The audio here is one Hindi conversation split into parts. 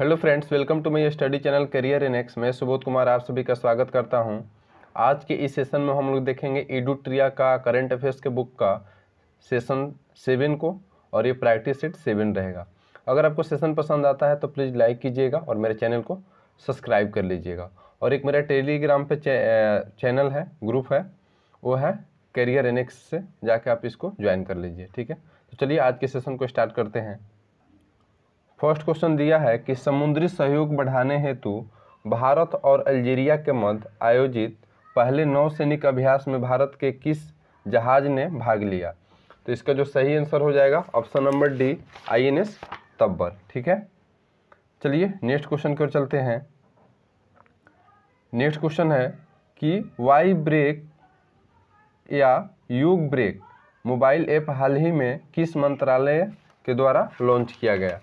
hello friends welcome to my study channel career in X मैं सुबोध कुमार आप सभी का स्वागत करता हूं आज के इस सेशन में हम लोग देखेंगे ईडूट्रिया का करंट अफेयर्स के बुक का सेशन सेवन को और ये प्रैक्टिस सेट सेवन रहेगा अगर आपको सेशन पसंद आता है तो प्लीज़ लाइक कीजिएगा और मेरे चैनल को सब्सक्राइब कर लीजिएगा और एक मेरा टेलीग्राम पर चैनल है ग्रुप है वो है करियर एनेक्स से जाके आप इसको ज्वाइन कर लीजिए ठीक है तो चलिए आज के सेशन को स्टार्ट करते हैं फर्स्ट क्वेश्चन दिया है कि समुद्री सहयोग बढ़ाने हेतु भारत और अल्जीरिया के मध्य आयोजित पहले नौसैनिक अभ्यास में भारत के किस जहाज ने भाग लिया तो इसका जो सही आंसर हो जाएगा option number D I N S Tabar ठीक है चलिए नेक्स्ट क्वेश्चन की ओर चलते हैं नेक्स्ट क्वेश्चन है कि वाई ब्रेक या योग ब्रेक मोबाइल ऐप हाल ही में किस मंत्रालय के द्वारा लॉन्च किया गया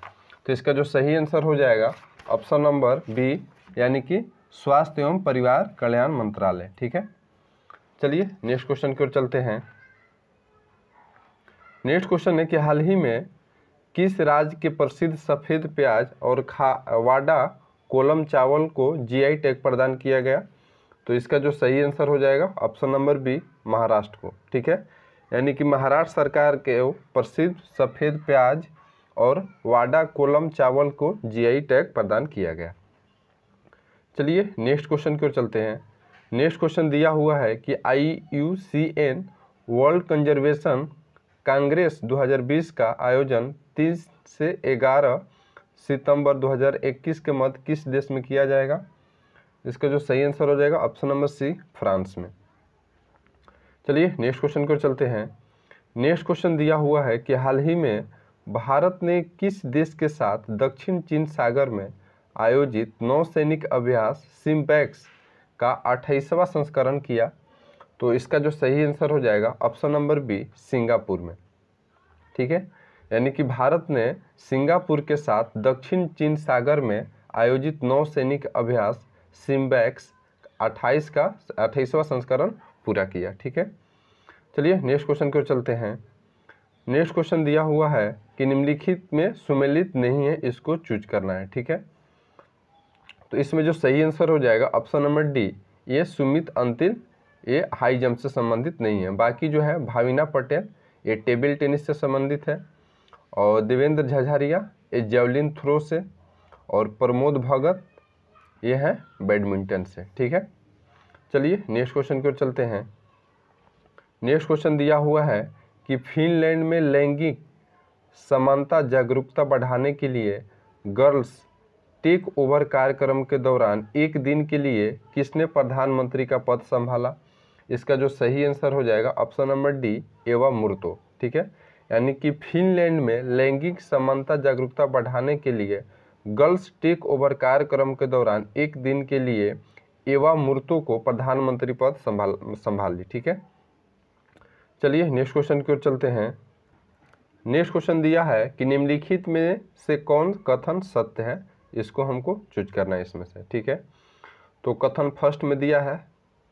तो इसका जो सही आंसर हो जाएगा ऑप्शन नंबर बी यानी कि स्वास्थ्य एवं परिवार कल्याण मंत्रालय ठीक है चलिए नेक्स्ट क्वेश्चन की ओर चलते हैं नेक्स्ट क्वेश्चन है कि हाल ही में किस राज्य के प्रसिद्ध सफ़ेद प्याज और खा वाडा कोलम चावल को जीआई टैग प्रदान किया गया तो इसका जो सही आंसर हो जाएगा ऑप्शन नंबर बी महाराष्ट्र को ठीक है यानी कि महाराष्ट्र सरकार के प्रसिद्ध सफ़ेद प्याज और वाडा कोलम चावल को जीआई टैग प्रदान किया गया चलिए नेक्स्ट क्वेश्चन की ओर चलते हैं नेक्स्ट क्वेश्चन दिया हुआ है कि I U C N world conservation congress 2020 का आयोजन 3 से 11 सितंबर 2021 के मध्य किस देश में किया जाएगा इसका जो सही आंसर हो जाएगा ऑप्शन नंबर सी फ्रांस में चलिए नेक्स्ट क्वेश्चन को चलते हैं नेक्स्ट क्वेश्चन दिया हुआ है कि हाल ही में भारत ने किस देश के साथ दक्षिण चीन सागर में आयोजित नौसैनिक अभ्यास सिम्पैक्स का अट्ठाईसवां संस्करण किया तो इसका जो सही आंसर हो जाएगा ऑप्शन नंबर बी सिंगापुर में ठीक है यानी कि भारत ने सिंगापुर के साथ दक्षिण चीन सागर में आयोजित नौसैनिक अभ्यास सिम्बैक्स 28 का अट्ठाईसवां संस्करण पूरा किया ठीक है चलिए नेक्स्ट क्वेश्चन की ओर चलते हैं नेक्स्ट क्वेश्चन दिया हुआ है कि निम्नलिखित में सुमेलित नहीं है इसको चूज करना है ठीक है तो इसमें जो सही आंसर हो जाएगा ऑप्शन नंबर डी ये सुमित अंतिल ये हाई जंप से संबंधित नहीं है बाकी जो है भाविना पटेल ये टेबल टेनिस से संबंधित है और देवेंद्र झाझारिया ये जेवलिन थ्रो से और प्रमोद भगत ये है बैडमिंटन से ठीक है चलिए नेक्स्ट क्वेश्चन की ओर चलते हैं नेक्स्ट क्वेश्चन दिया हुआ है कि फिनलैंड में लैंगिक समानता जागरूकता बढ़ाने के लिए गर्ल्स टेक ओवर कार्यक्रम के दौरान एक दिन के लिए किसने प्रधानमंत्री का पद संभाला इसका जो सही आंसर हो जाएगा ऑप्शन नंबर डी एवा मूर्तो ठीक है यानी कि फिनलैंड में लैंगिक समानता जागरूकता बढ़ाने के लिए गर्ल्स टेक ओवर कार्यक्रम के दौरान एक दिन के लिए एवा मूर्तो को प्रधानमंत्री पद संभाल संभाल ली ठीक है चलिए नेक्स्ट क्वेश्चन की ओर चलते हैं नेक्स्ट क्वेश्चन दिया है कि निम्नलिखित में से कौन कथन सत्य है इसको हमको चूज करना है इसमें से ठीक है तो कथन फर्स्ट में दिया है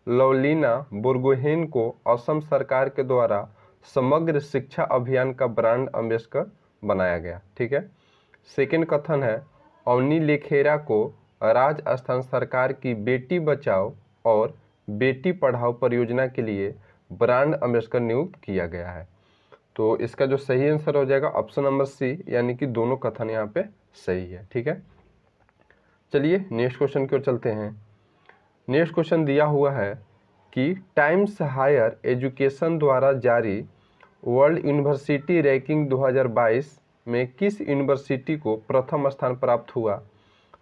लवलीना बुर्गोहेन को असम सरकार के द्वारा समग्र शिक्षा अभियान का ब्रांड अम्बेडकर बनाया गया ठीक है सेकेंड कथन है अवनी लेखेरा को राजस्थान सरकार की बेटी बचाओ और बेटी पढ़ाओ परियोजना के लिए ब्रांड अम्बेडकर नियुक्त किया गया है तो इसका जो सही आंसर हो जाएगा ऑप्शन नंबर सी यानी कि दोनों कथन यहाँ पे सही है ठीक है चलिए नेक्स्ट क्वेश्चन की ओर चलते हैं नेक्स्ट क्वेश्चन दिया हुआ है कि टाइम्स हायर एजुकेशन द्वारा जारी वर्ल्ड यूनिवर्सिटी रैंकिंग 2022 में किस यूनिवर्सिटी को प्रथम स्थान प्राप्त हुआ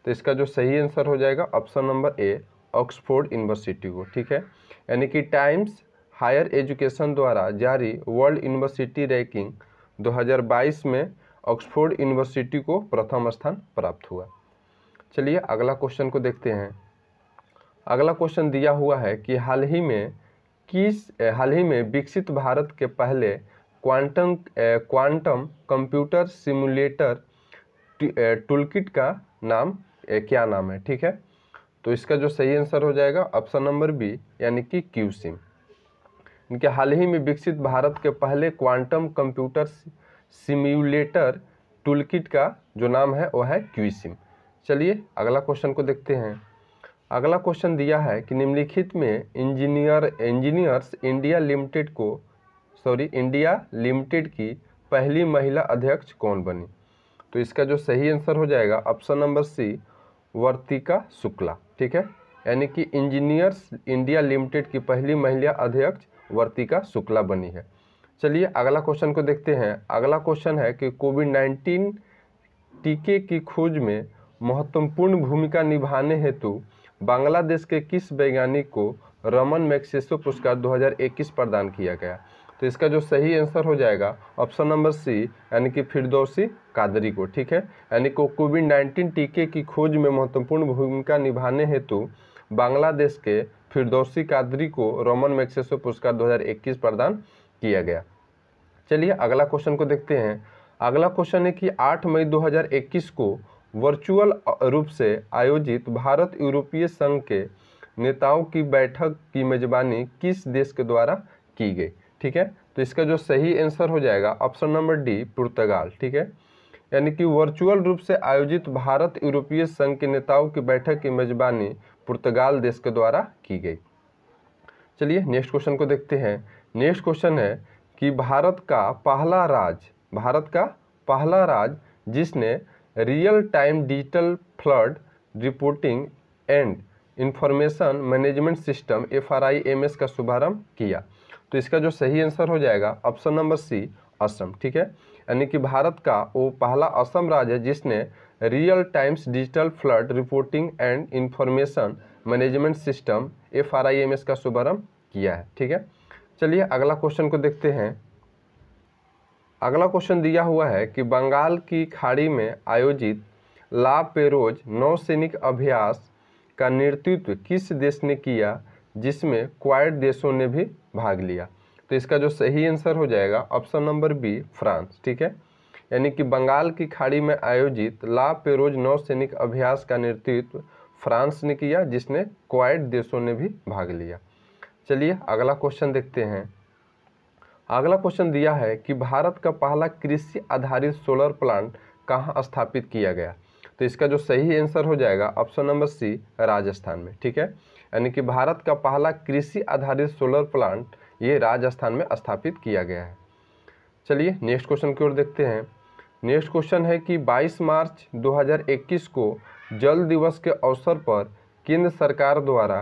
तो इसका जो सही आंसर हो जाएगा option number A Oxford university को ठीक है यानी कि टाइम्स हायर एजुकेशन द्वारा जारी वर्ल्ड यूनिवर्सिटी रैंकिंग 2022 में ऑक्सफोर्ड यूनिवर्सिटी को प्रथम स्थान प्राप्त हुआ चलिए अगला क्वेश्चन को देखते हैं अगला क्वेश्चन दिया हुआ है कि हाल ही में किस हाल ही में विकसित भारत के पहले quantum quantum computer simulator toolkit का नाम क्या नाम है ठीक है तो इसका जो सही आंसर हो जाएगा ऑप्शन नंबर बी यानी कि क्यू सिम इनके हाल ही में विकसित भारत के पहले क्वांटम कंप्यूटर सिम्यूलेटर टूलकिट का जो नाम है वह है क्यूसिम चलिए अगला क्वेश्चन को देखते हैं अगला क्वेश्चन दिया है कि निम्नलिखित में इंजीनियर इंजीनियर्स इंडिया लिमिटेड को सॉरी इंडिया लिमिटेड की पहली महिला अध्यक्ष कौन बनी तो इसका जो सही आंसर हो जाएगा option number C Vartika Shukla ठीक है यानी कि इंजीनियर्स इंडिया लिमिटेड की पहली महिला अध्यक्ष वर्तिका शुक्ला बनी है चलिए अगला क्वेश्चन को देखते हैं अगला क्वेश्चन है कि कोविड नाइन्टीन टीके की खोज में महत्वपूर्ण भूमिका निभाने हेतु बांग्लादेश के किस वैज्ञानिक को रमन मैक्सेसो पुरस्कार 2021 प्रदान किया गया तो इसका जो सही आंसर हो जाएगा ऑप्शन नंबर सी यानी कि फिरदौसी कादरी को ठीक है यानी को कोविड नाइन्टीन टीके की खोज में महत्वपूर्ण भूमिका निभाने हेतु बांग्लादेश के फिरदौसी कादरी को रोमन मैक्सेसो पुरस्कार 2021 प्रदान किया गया चलिए अगला क्वेश्चन को देखते हैं अगला क्वेश्चन है कि 8 मई 2021 को वर्चुअल रूप से आयोजित भारत यूरोपीय संघ के नेताओं की बैठक की मेजबानी किस देश के द्वारा की गई ठीक है तो इसका जो सही आंसर हो जाएगा ऑप्शन नंबर डी पुर्तगाल ठीक है यानी कि वर्चुअल रूप से आयोजित भारत यूरोपीय संघ के नेताओं की बैठक की मेजबानी पुर्तगाल देश के द्वारा की गई चलिए नेक्स्ट क्वेश्चन को देखते हैं नेक्स्ट क्वेश्चन है कि भारत का पहला राज भारत का पहला राज जिसने real time digital flood reporting and information management system F R I M S का शुभारंभ किया तो इसका जो सही आंसर हो जाएगा ऑप्शन नंबर सी असम ठीक है यानी कि भारत का वो पहला असम राज्य है जिसने real times digital flood reporting and information management system F R I M S का शुभारंभ किया है ठीक है चलिए अगला क्वेश्चन को देखते हैं अगला क्वेश्चन दिया हुआ है कि बंगाल की खाड़ी में आयोजित ला पेरोज नौसैनिक अभ्यास का नेतृत्व किस देश ने किया जिसमें क्वाइट देशों ने भी भाग लिया तो इसका जो सही आंसर हो जाएगा ऑप्शन नंबर बी फ्रांस ठीक है यानी कि बंगाल की खाड़ी में आयोजित ला पेरोज नौसैनिक अभ्यास का नेतृत्व फ्रांस ने किया जिसने क्वाइट देशों ने भी भाग लिया चलिए अगला क्वेश्चन देखते हैं अगला क्वेश्चन दिया है कि भारत का पहला कृषि आधारित सोलर प्लांट कहाँ स्थापित किया गया तो इसका जो सही आंसर हो जाएगा ऑप्शन नंबर सी राजस्थान में ठीक है यानी कि भारत का पहला कृषि आधारित सोलर प्लांट ये राजस्थान में स्थापित किया गया है चलिए नेक्स्ट क्वेश्चन की ओर देखते हैं नेक्स्ट क्वेश्चन है कि 22 मार्च 2021 को जल दिवस के अवसर पर केंद्र सरकार द्वारा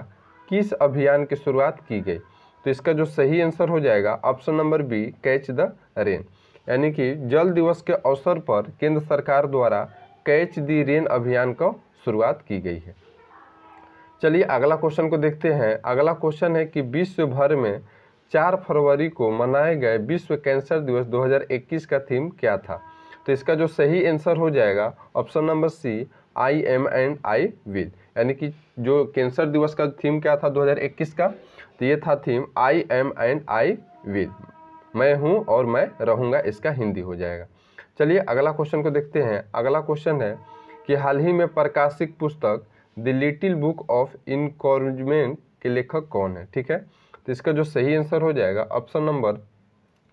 किस अभियान की शुरुआत की गई तो इसका जो सही आंसर हो जाएगा option number B catch the rain यानी कि जल दिवस के अवसर पर केंद्र सरकार द्वारा कैच द रेन अभियान का शुरुआत की गई है चलिए अगला क्वेश्चन को देखते हैं अगला क्वेश्चन है कि विश्व भर में चार फरवरी को मनाए गए विश्व कैंसर दिवस 2021 का थीम क्या था तो इसका जो सही आंसर हो जाएगा option number C I am and I will यानी कि जो कैंसर दिवस का थीम क्या था 2021 का तो ये था theme I am and I will मैं हूँ और मैं रहूँगा इसका हिंदी हो जाएगा चलिए अगला क्वेश्चन को देखते हैं अगला क्वेश्चन है कि हाल ही में प्रकाशित पुस्तक the little book of encouragement के लेखक कौन है ठीक है तो इसका जो सही आंसर हो जाएगा option number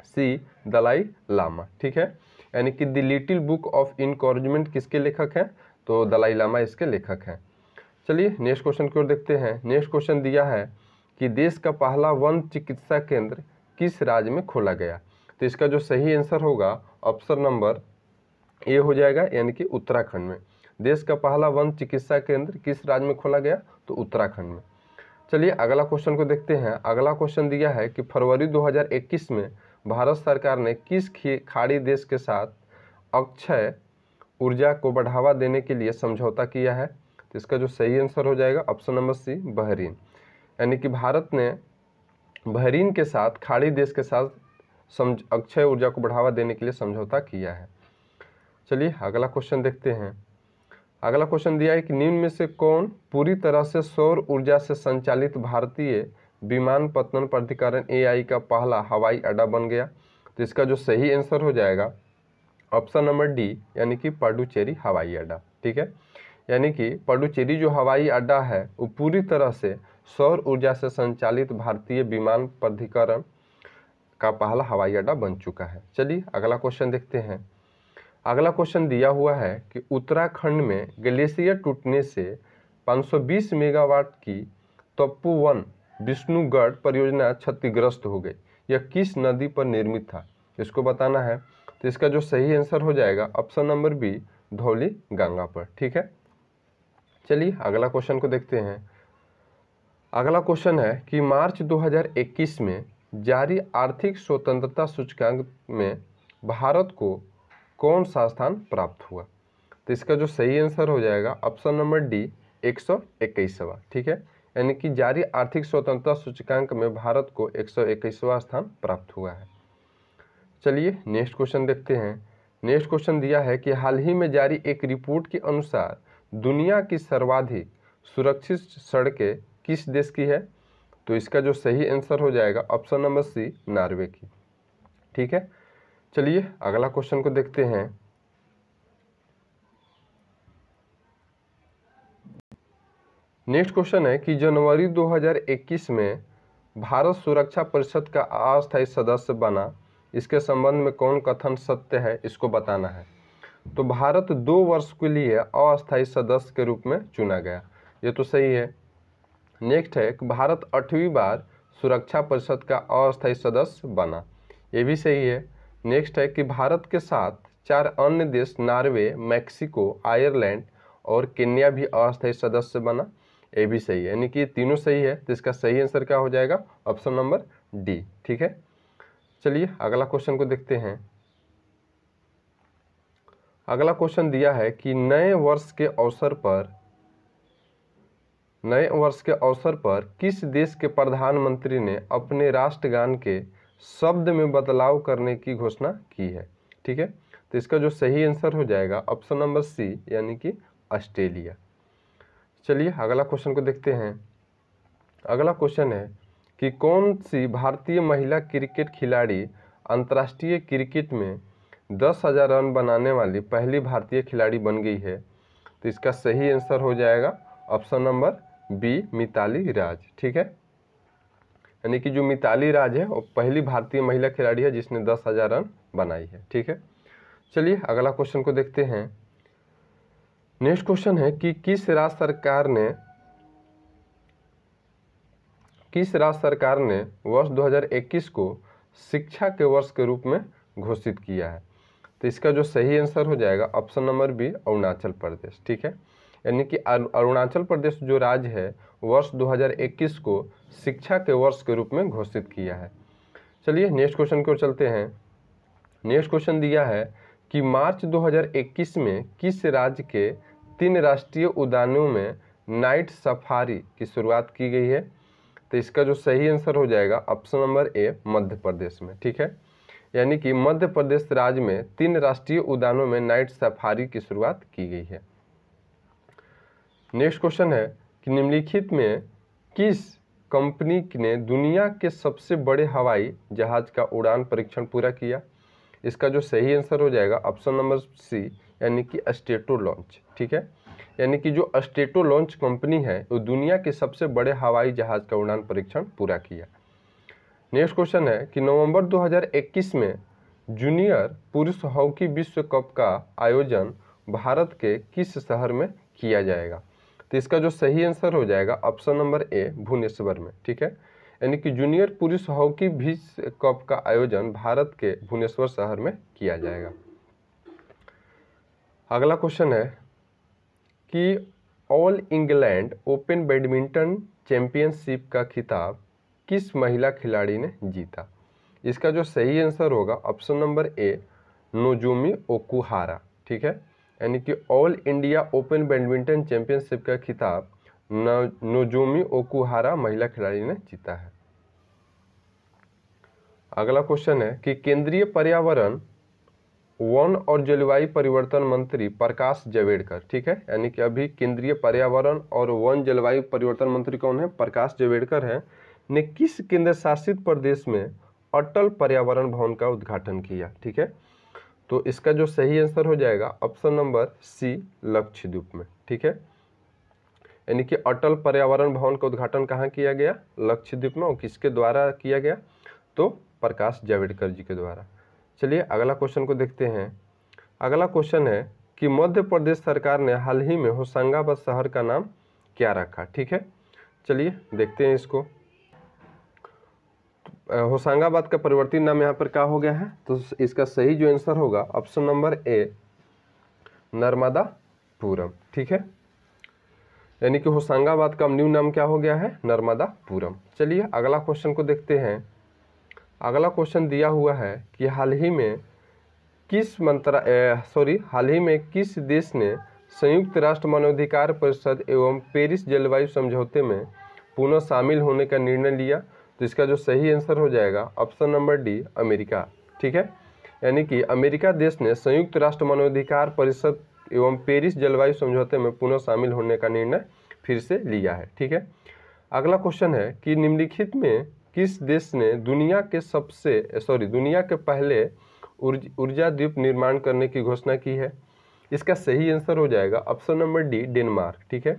C Dalai Lama ठीक है यानी कि the little book of encouragement किसके लेखक हैं तो दलाई लामा इसके लेखक हैं चलिए नेक्स्ट क्वेश्चन की ओर देखते हैं नेक्स्ट क्वेश्चन दिया है कि देश का पहला वन चिकित्सा केंद्र किस राज्य में खोला गया तो इसका जो सही आंसर होगा ऑप्शन नंबर ए हो जाएगा यानी कि उत्तराखंड में देश का पहला वन चिकित्सा केंद्र किस राज्य में खोला गया तो उत्तराखंड में चलिए अगला क्वेश्चन को देखते हैं अगला क्वेश्चन दिया है कि फरवरी 2021 में भारत सरकार ने किस खाड़ी देश के साथ अक्षय ऊर्जा को बढ़ावा देने के लिए समझौता किया है तो इसका जो सही आंसर हो जाएगा ऑप्शन नंबर सी बहरीन यानी कि भारत ने बहरीन के साथ खाड़ी देश के साथ समझ अक्षय ऊर्जा को बढ़ावा देने के लिए समझौता किया है चलिए अगला क्वेश्चन देखते हैं अगला क्वेश्चन दिया है कि निम्न में से कौन पूरी तरह से सौर ऊर्जा से संचालित भारतीय विमान पत्तन प्राधिकरण एआई का पहला हवाई अड्डा बन गया तो इसका जो सही आंसर हो जाएगा ऑप्शन नंबर डी यानी कि पाडुचेरी हवाई अड्डा ठीक है यानी कि पाडुचेरी जो हवाई अड्डा है वो पूरी तरह से सौर ऊर्जा से संचालित भारतीय विमान प्राधिकरण का पहला हवाई अड्डा बन चुका है चलिए अगला क्वेश्चन देखते हैं अगला क्वेश्चन दिया हुआ है कि उत्तराखंड में ग्लेशियर टूटने से 520 मेगावाट की तप्पू वन विष्णुगढ़ परियोजना क्षतिग्रस्त हो गई यह किस नदी पर निर्मित था इसको बताना है तो इसका जो सही आंसर हो जाएगा option number B Dhauli Ganga पर ठीक है चलिए अगला क्वेश्चन को देखते हैं अगला क्वेश्चन है कि मार्च 2021 में जारी आर्थिक स्वतंत्रता सूचकांक में भारत को कौन सा स्थान प्राप्त हुआ तो इसका जो सही आंसर हो जाएगा ऑप्शन नंबर डी एक सौ ठीक है यानी कि जारी आर्थिक स्वतंत्रता सूचकांक में भारत को एक स्थान प्राप्त हुआ है चलिए नेक्स्ट क्वेश्चन देखते हैं नेक्स्ट क्वेश्चन दिया है कि हाल ही में जारी एक रिपोर्ट के अनुसार दुनिया की सर्वाधिक सुरक्षित सड़कें किस देश की है तो इसका जो सही आंसर हो जाएगा ऑप्शन नंबर सी नॉर्वे की ठीक है चलिए अगला क्वेश्चन को देखते हैं नेक्स्ट क्वेश्चन है कि जनवरी 2021 में भारत सुरक्षा परिषद का अस्थायी सदस्य बना इसके संबंध में कौन कथन सत्य है इसको बताना है तो भारत दो वर्ष के लिए अस्थायी सदस्य के रूप में चुना गया ये तो सही है नेक्स्ट है कि भारत आठवीं बार सुरक्षा परिषद का अस्थायी सदस्य बना ये भी सही है नेक्स्ट है कि भारत के साथ चार अन्य देश नॉर्वे मैक्सिको आयरलैंड और केन्या भी अस्थायी सदस्य बना ए भी सही है यानी कि तीनों सही है तो इसका सही आंसर क्या हो जाएगा ऑप्शन नंबर डी ठीक है चलिए अगला क्वेश्चन को देखते हैं अगला क्वेश्चन दिया है कि नए वर्ष के अवसर पर नए वर्ष के अवसर पर किस देश के प्रधानमंत्री ने अपने राष्ट्रगान के शब्द में बदलाव करने की घोषणा की है ठीक है तो इसका जो सही आंसर हो जाएगा ऑप्शन नंबर सी यानी कि ऑस्ट्रेलिया चलिए अगला क्वेश्चन को देखते हैं अगला क्वेश्चन है कि कौन सी भारतीय महिला क्रिकेट खिलाड़ी अंतर्राष्ट्रीय क्रिकेट में दस हज़ार रन बनाने वाली पहली भारतीय खिलाड़ी बन गई है तो इसका सही आंसर हो जाएगा option number B Mithali Raj ठीक है यानी कि जो मिताली राज है वो पहली भारतीय महिला खिलाड़ी है जिसने दस हज़ार रन बनाई है ठीक है चलिए अगला क्वेश्चन को देखते हैं नेक्स्ट क्वेश्चन है कि किस राज्य सरकार ने किस राज्य सरकार ने वर्ष 2021 को शिक्षा के वर्ष के रूप में घोषित किया है तो इसका जो सही आंसर हो जाएगा option number B Arunachal Pradesh ठीक है यानी कि अरुणाचल प्रदेश जो राज्य है वर्ष 2021 को शिक्षा के वर्ष के रूप में घोषित किया है चलिए नेक्स्ट क्वेश्चन की ओर चलते हैं नेक्स्ट क्वेश्चन दिया है कि मार्च 2021 में किस राज्य के तीन राष्ट्रीय उद्यानों में नाइट सफारी की शुरुआत की गई है तो इसका जो सही आंसर हो जाएगा ऑप्शन नंबर ए मध्य प्रदेश में ठीक है यानी कि मध्य प्रदेश राज्य में तीन राष्ट्रीय उद्यानों में नाइट सफारी की शुरुआत की गई है नेक्स्ट क्वेश्चन है कि निम्नलिखित में किस कंपनी ने दुनिया के सबसे बड़े हवाई जहाज का उड़ान परीक्षण पूरा किया इसका जो सही आंसर हो जाएगा ऑप्शन नंबर सी यानी कि अस्टेटो लॉन्च ठीक है यानी कि जो अस्टेटो लॉन्च कंपनी है वो दुनिया के सबसे बड़े हवाई जहाज का उड़ान परीक्षण पूरा किया नेक्स्ट क्वेश्चन है कि नवंबर 2021 में जूनियर पुरुष हॉकी विश्व कप का आयोजन भारत के किस शहर में किया जाएगा तो इसका जो सही आंसर हो जाएगा ऑप्शन नंबर ए भुवनेश्वर में ठीक है यानी कि जूनियर पुरुष हॉकी विश्व कप का आयोजन भारत के भुवनेश्वर शहर में किया जाएगा अगला क्वेश्चन है कि all England open badminton championship का खिताब किस महिला खिलाड़ी ने जीता इसका जो सही आंसर होगा option number A Nozomi Okuhara ठीक है यानी कि all India open badminton championship का खिताब नोजोमी ओकुहारा महिला खिलाड़ी ने जीता है अगला क्वेश्चन है कि केंद्रीय पर्यावरण वन और जलवायु परिवर्तन मंत्री प्रकाश जावेड़कर ठीक है यानी कि अभी केंद्रीय पर्यावरण और वन जलवायु परिवर्तन मंत्री कौन है प्रकाश जावेड़कर है ने किस केंद्र शासित प्रदेश में अटल पर्यावरण भवन का उद्घाटन किया ठीक है तो इसका जो सही आंसर हो जाएगा ऑप्शन नंबर सी लक्षद्वीप में ठीक है यानी कि अटल पर्यावरण भवन का उद्घाटन कहाँ किया गया लक्षद्वीप में और किसके द्वारा किया गया तो प्रकाश जावड़ेकर जी के द्वारा चलिए अगला क्वेश्चन को देखते हैं अगला क्वेश्चन है कि मध्य प्रदेश सरकार ने हाल ही में होशंगाबाद शहर का नाम क्या रखा ठीक है चलिए देखते हैं इसको होशंगाबाद का परिवर्तित नाम यहाँ पर क्या हो गया है तो इसका सही जो आंसर होगा ऑप्शन नंबर ए नर्मदापुरम ठीक है यानी कि होशंगाबाद का न्यू नाम क्या हो गया है नर्मदापुरम चलिए अगला क्वेश्चन को देखते हैं अगला क्वेश्चन दिया हुआ है कि हाल ही में किस मंत्रा सॉरी हाल ही में किस देश ने संयुक्त राष्ट्र मानवाधिकार परिषद एवं पेरिस जलवायु समझौते में पुनः शामिल होने का निर्णय लिया तो इसका जो सही आंसर हो जाएगा ऑप्शन नंबर डी अमेरिका ठीक है यानी कि अमेरिका देश ने संयुक्त राष्ट्र मानवाधिकार परिषद एवं पेरिस जलवायु समझौते में पुनः शामिल होने का निर्णय फिर से लिया है ठीक है अगला क्वेश्चन है कि निम्नलिखित में किस देश ने दुनिया के सबसे सॉरी दुनिया के पहले ऊर्जा द्वीप निर्माण करने की घोषणा की है इसका सही आंसर हो जाएगा ऑप्शन नंबर डी डेनमार्क ठीक है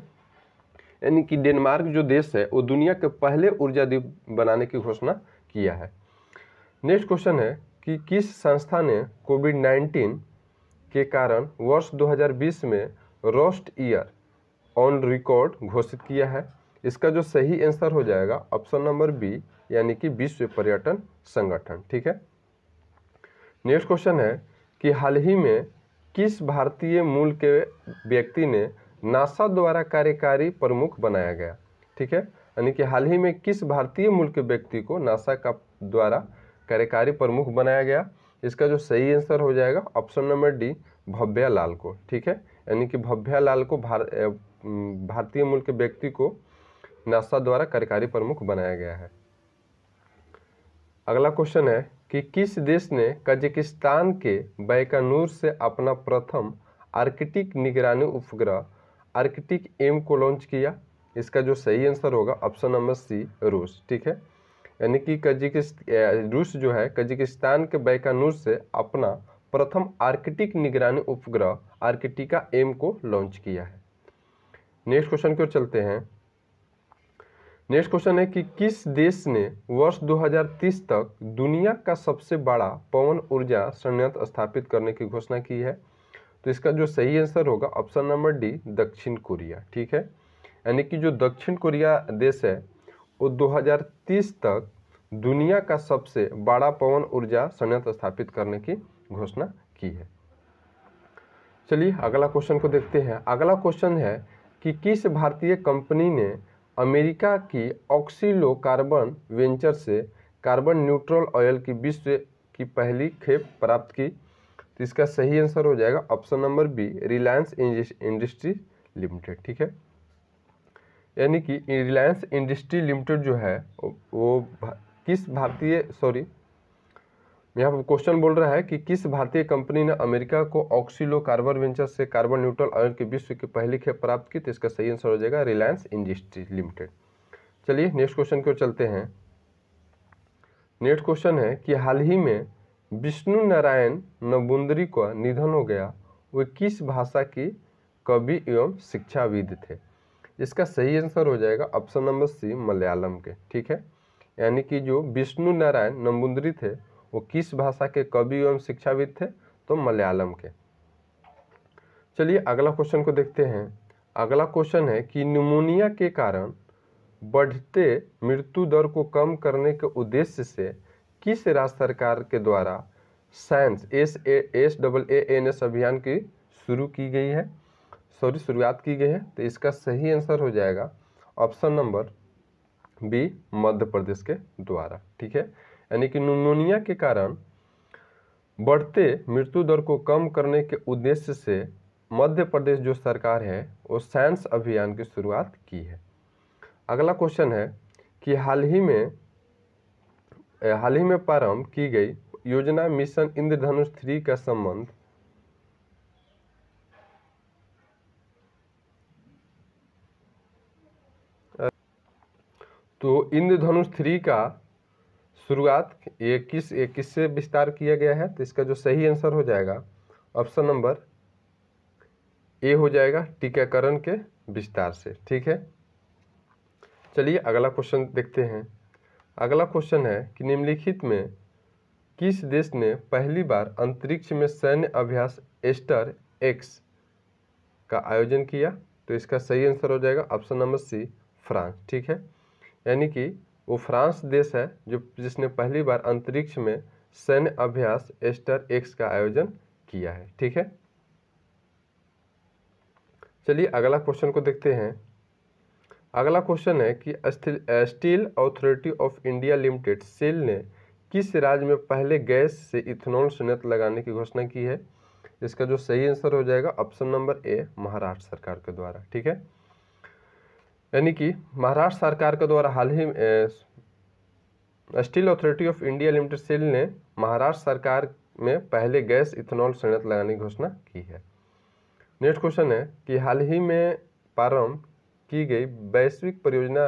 यानी कि डेनमार्क जो देश है वो दुनिया के पहले ऊर्जा द्वीप बनाने की घोषणा किया है नेक्स्ट क्वेश्चन है कि किस संस्था ने कोविड नाइन्टीन के कारण वर्ष 2020 में रोस्ट ईयर ऑन रिकॉर्ड घोषित किया है इसका जो सही आंसर हो जाएगा ऑप्शन नंबर बी यानी कि विश्व पर्यटन संगठन ठीक है नेक्स्ट क्वेश्चन है कि हाल ही में किस भारतीय मूल के व्यक्ति ने नासा द्वारा कार्यकारी प्रमुख बनाया गया ठीक है यानी कि हाल ही में किस भारतीय मूल के व्यक्ति को नासा का द्वारा कार्यकारी प्रमुख बनाया गया इसका जो सही आंसर हो जाएगा option number D Bhavya Lal को ठीक है यानी कि भव्या लाल को भार, भारतीय मूल के व्यक्ति को नासा द्वारा कार्यकारी प्रमुख बनाया गया है अगला क्वेश्चन है कि किस देश ने कजकिस्तान के बैकानूर से अपना प्रथम आर्कटिक निगरानी उपग्रह आर्कटिक एम को लॉन्च किया इसका जो सही आंसर होगा ऑप्शन नंबर सी रूस ठीक है यानी कि कजिकिस्त रूस जो है कजिकिस्तान के बैकानूर से अपना प्रथम आर्किटिक निगरानी उपग्रह आर्किटिका एम को लॉन्च किया है नेक्स्ट क्वेश्चन की ओर चलते हैं नेक्स्ट क्वेश्चन है कि किस देश ने वर्ष 2030 तक दुनिया का सबसे बड़ा पवन ऊर्जा संयंत्र स्थापित करने की घोषणा की है तो इसका जो सही आंसर होगा ऑप्शन नंबर डी दक्षिण कोरिया ठीक है यानी कि जो दक्षिण कोरिया देश है वो 2030 तक दुनिया का सबसे बड़ा पवन ऊर्जा संयंत्र स्थापित करने की घोषणा की है चलिए अगला क्वेश्चन को देखते हैं अगला क्वेश्चन है कि किस भारतीय कंपनी ने अमेरिका की ऑक्सीलो कार्बन वेंचर से कार्बन न्यूट्रल ऑयल की विश्व की पहली खेप प्राप्त की तो इसका सही आंसर हो जाएगा option number B Reliance industry limited ठीक है यानी कि रिलायंस इंडस्ट्री लिमिटेड जो है वो किस भारतीय सॉरी यहाँ पर क्वेश्चन बोल रहा है कि किस भारतीय कंपनी ने अमेरिका को ऑक्सीलो कार्बन वेंचर से कार्बन न्यूट्रल ऑयल के विश्व की पहली खेप प्राप्त की तो इसका सही आंसर हो जाएगा रिलायंस इंडस्ट्री लिमिटेड चलिए नेक्स्ट क्वेश्चन ओर चलते हैं नेक्स्ट क्वेश्चन है कि हाल ही में विष्णु नारायण नबुंदरी का निधन हो गया वे किस भाषा की कवि एवं शिक्षाविद थे इसका सही आंसर हो जाएगा ऑप्शन नंबर सी मलयालम के ठीक है यानी कि जो विष्णु नारायण नमुंदरी थे वो किस भाषा के कवि एवं शिक्षाविद थे तो मलयालम के चलिए अगला क्वेश्चन को देखते हैं अगला क्वेश्चन है कि निमोनिया के कारण बढ़ते मृत्यु दर को कम करने के उद्देश्य से किस राज्य सरकार के द्वारा science S A S double A N S अभियान की शुरू की गई है सॉरी शुरुआत की गई है तो इसका सही आंसर हो जाएगा option number B Madhya Pradesh के द्वारा ठीक है यानी कि निमोनिया के कारण बढ़ते मृत्यु दर को कम करने के उद्देश्य से मध्य प्रदेश जो सरकार है वो साइंस अभियान की शुरुआत की है अगला क्वेश्चन है कि हाल ही में हाल ही में प्रारंभ की गई योजना मिशन इंद्रधनुष थ्री का संबंध तो इंद्रधनुष थ्री का शुरुआत इक्कीस इक्कीस से विस्तार किया गया है तो इसका जो सही आंसर हो जाएगा ऑप्शन नंबर ए हो जाएगा टीकाकरण के विस्तार से ठीक है चलिए अगला क्वेश्चन देखते हैं अगला क्वेश्चन है कि निम्नलिखित में किस देश ने पहली बार अंतरिक्ष में सैन्य अभ्यास एस्टर एक्स का आयोजन किया तो इसका सही आंसर हो जाएगा ऑप्शन नंबर सी फ्रांस ठीक है यानी कि वो फ्रांस देश है जो जिसने पहली बार अंतरिक्ष में सैन्य अभ्यास एस्टर एक्स का आयोजन किया है ठीक है चलिए अगला क्वेश्चन को देखते हैं अगला क्वेश्चन है कि steel authority of India limited SAIL ने किस राज्य में पहले गैस से इथेनॉल संयंत्र लगाने की घोषणा की है इसका जो सही आंसर हो जाएगा ऑप्शन नंबर ए महाराष्ट्र सरकार के द्वारा ठीक है यानी कि महाराष्ट्र सरकार के द्वारा हाल ही steel authority of India limited SAIL ने महाराष्ट्र सरकार में पहले गैस इथेनॉल संयंत्र लगाने की घोषणा की है नेक्स्ट क्वेश्चन है कि हाल ही में प्रारंभ की गई वैश्विक परियोजना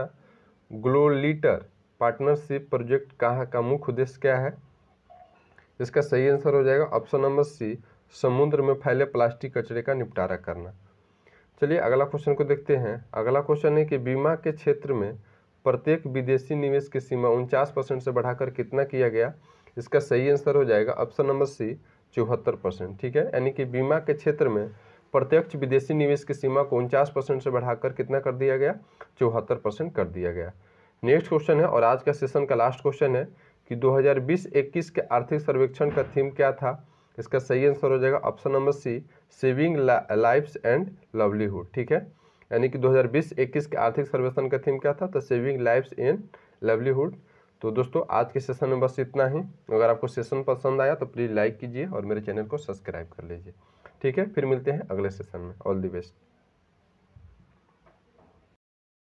ग्लोलीटर पार्टनरशिप प्रोजेक्ट कहाँ का मुख्य उद्देश्य क्या है इसका सही आंसर हो जाएगा ऑप्शन नंबर सी समुद्र में फैले प्लास्टिक कचरे का निपटारा करना चलिए अगला क्वेश्चन को देखते हैं अगला क्वेश्चन है कि बीमा के क्षेत्र में प्रत्येक विदेशी निवेश की सीमा उनचास परसेंट से बढ़ाकर कितना किया गया इसका सही आंसर हो जाएगा ऑप्शन नंबर सी चौहत्तर परसेंट ठीक है यानी कि बीमा के क्षेत्र में प्रत्यक्ष विदेशी निवेश की सीमा को उनचास परसेंट से बढ़ाकर कितना कर दिया गया चौहत्तर परसेंट कर दिया गया नेक्स्ट क्वेश्चन है और आज का सेशन का लास्ट क्वेश्चन है कि दो हज़ार के आर्थिक सर्वेक्षण का थीम क्या था इसका सही आंसर हो जाएगा option number C saving lives and livelihood ठीक है यानी कि 2020-21 के आर्थिक सर्वेक्षण का थीम क्या था तो सेविंग लाइफ्स एंड लवलीहुड तो दोस्तों आज के सेशन में बस इतना ही अगर आपको सेशन पसंद आया तो प्लीज़ लाइक कीजिए और मेरे चैनल को सब्सक्राइब कर लीजिए ठीक है फिर मिलते हैं अगले सेशन में ऑल दी बेस्ट